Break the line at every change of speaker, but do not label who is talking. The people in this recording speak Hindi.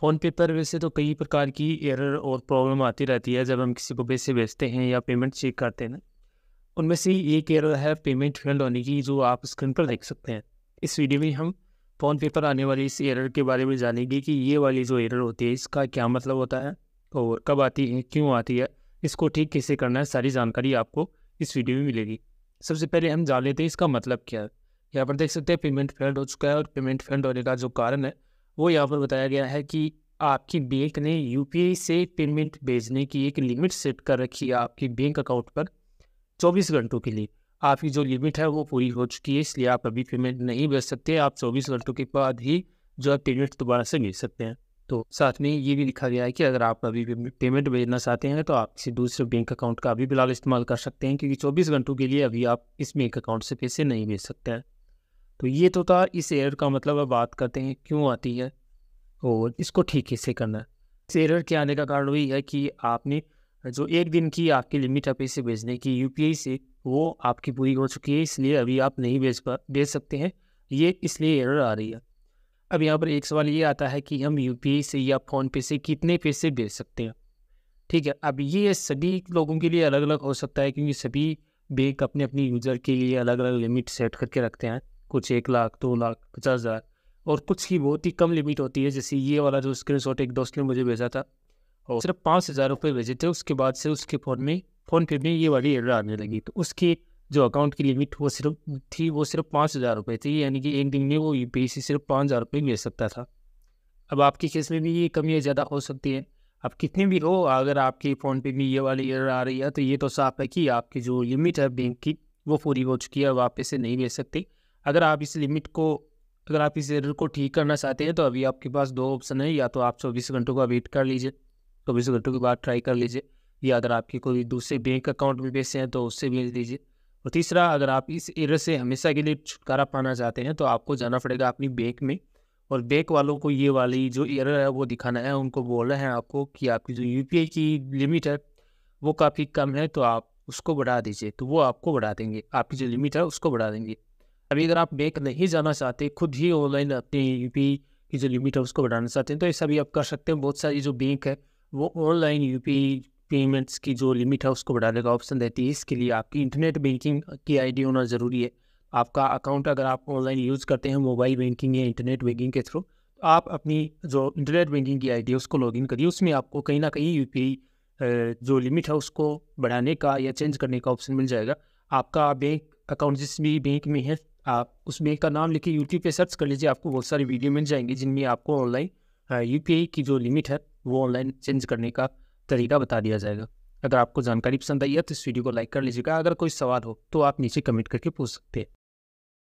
फ़ोन पे पर वैसे तो कई प्रकार की एरर और प्रॉब्लम आती रहती है जब हम किसी को पैसे भेजते हैं या पेमेंट चेक करते हैं उनमें से एक एरर है पेमेंट फेल होने की जो आप स्क्रीन पर देख सकते हैं इस वीडियो में हम फ़ोन पे पर आने वाली इस एरर के बारे में जानेंगे कि ये वाली जो एरर होती है इसका क्या मतलब होता है और कब आती है क्यों आती है इसको ठीक कैसे करना है सारी जानकारी आपको इस वीडियो में मिलेगी सबसे पहले हम जान लेते हैं इसका मतलब क्या है यहाँ पर देख सकते हैं पेमेंट फेल्ड हो चुका है और पेमेंट फेल्ड होने का जो कारण है वो यहाँ पर बताया गया है कि आपकी बैंक ने यू से पेमेंट भेजने की एक लिमिट सेट कर रखी है आपके बैंक अकाउंट पर 24 घंटों के लिए आपकी जो लिमिट है वो पूरी हो चुकी है इसलिए आप अभी पेमेंट नहीं भेज सकते आप 24 घंटों के बाद ही जो है पेमेंट दोबारा से भेज सकते हैं तो साथ में ये भी लिखा गया है कि अगर आप अभी पेमेंट भेजना चाहते हैं तो आप किसी दूसरे बैंक अकाउंट का भी फिलहाल इस्तेमाल कर सकते हैं क्योंकि चौबीस घंटों के लिए अभी आप इस बैंक अकाउंट से पैसे नहीं भेज सकते हैं तो ये तो था इस एरर का मतलब अब बात करते हैं क्यों आती है और इसको ठीक से करना है इस एरर के आने का कारण वही है कि आपने जो एक दिन की आपकी लिमिट है पैसे भेजने की यू से वो आपकी पूरी हो चुकी है इसलिए अभी आप नहीं भेज पा दे सकते हैं ये इसलिए एरर आ रही है अब यहाँ पर एक सवाल ये आता है कि हम यू से या फ़ोनपे से कितने पैसे भेज सकते हैं ठीक है अब ये सभी लोगों के लिए अलग अलग हो सकता है क्योंकि सभी बैंक अपने अपने यूज़र के लिए अलग अलग लिमिट सेट करके रखते हैं कुछ एक लाख दो लाख पचास हज़ार और कुछ की बहुत ही कम लिमिट होती है जैसे ये वाला जो स्क्रीन शॉट एक दोस्त ने मुझे भेजा था और सिर्फ पाँच हज़ार रुपये भेजे थे उसके बाद से उसके फ़ोन में फ़ोनपे में ये वाली एडर आने लगी तो उसकी जो अकाउंट की लिमिट वो सिर्फ थी वो सिर्फ पाँच हज़ार रुपये थी यानी कि एक दिन में वो यू से सिर्फ पाँच हज़ार रुपये भेज सकता था अब आपके केस में भी ये कमी ज़्यादा हो सकती है आप कितने भी हो अगर आपके फ़ोन पे में ये वाली एयर आ रही है तो ये तो साफ है कि आपकी जो लिमिट है बैंक की वो पूरी हो चुकी है अब आप इसे नहीं भेज सकते अगर आप इस लिमिट को अगर आप इस एरर को ठीक करना चाहते हैं तो अभी आपके पास दो ऑप्शन है या तो आप चौबीस घंटों का वेट कर लीजिए चौबीस घंटों के बाद ट्राई कर लीजिए या अगर आपके कोई दूसरे बैंक अकाउंट में पैसे हैं तो उससे भेज दीजिए और तीसरा अगर आप इस एरर से हमेशा के लिए छुटकारा पाना चाहते हैं तो आपको जाना पड़ेगा अपनी बैंक में और बैंक वालों को ये वाली जो एरर है वो दिखाना है उनको बोलना है आपको कि आपकी जो यू की लिमिट है वो काफ़ी कम है तो आप उसको बढ़ा दीजिए तो वो आपको बढ़ा देंगे आपकी जो लिमिट है उसको बढ़ा देंगे अभी अगर आप बैंक नहीं जाना चाहते खुद ही ऑनलाइन अपने यू की जो लिमिट है उसको बढ़ाना चाहते हैं तो ऐसा भी आप कर सकते हैं बहुत सारी जो बैंक है वो ऑनलाइन यू पेमेंट्स की जो लिमिट है उसको बढ़ाने का ऑप्शन देती है इसके लिए आपकी इंटरनेट बैंकिंग की आईडी होना ज़रूरी है आपका अकाउंट अगर आप ऑनलाइन यूज़ करते हैं मोबाइल बैंकिंग या इंटरनेट बैंकिंग के थ्रू तो आप अपनी जो इंटरनेट बैंकिंग की आईडी है उसको लॉगिन करिए उसमें आपको कहीं ना कहीं यू जो लिमिट है उसको बढ़ाने का या चेंज करने का ऑप्शन मिल जाएगा आपका बैंक अकाउंट जिस भी बैंक में है आप उस बैंक का नाम लिखिए यूट्यूब पे सर्च कर लीजिए आपको बहुत सारी वीडियो मिल जाएंगे जिनमें आपको ऑनलाइन यू की जो लिमिट है वो ऑनलाइन चेंज करने का तरीका बता दिया जाएगा अगर आपको जानकारी पसंद आई है तो इस वीडियो को लाइक कर लीजिएगा अगर कोई सवाल हो तो आप नीचे कमेंट करके पूछ सकते हैं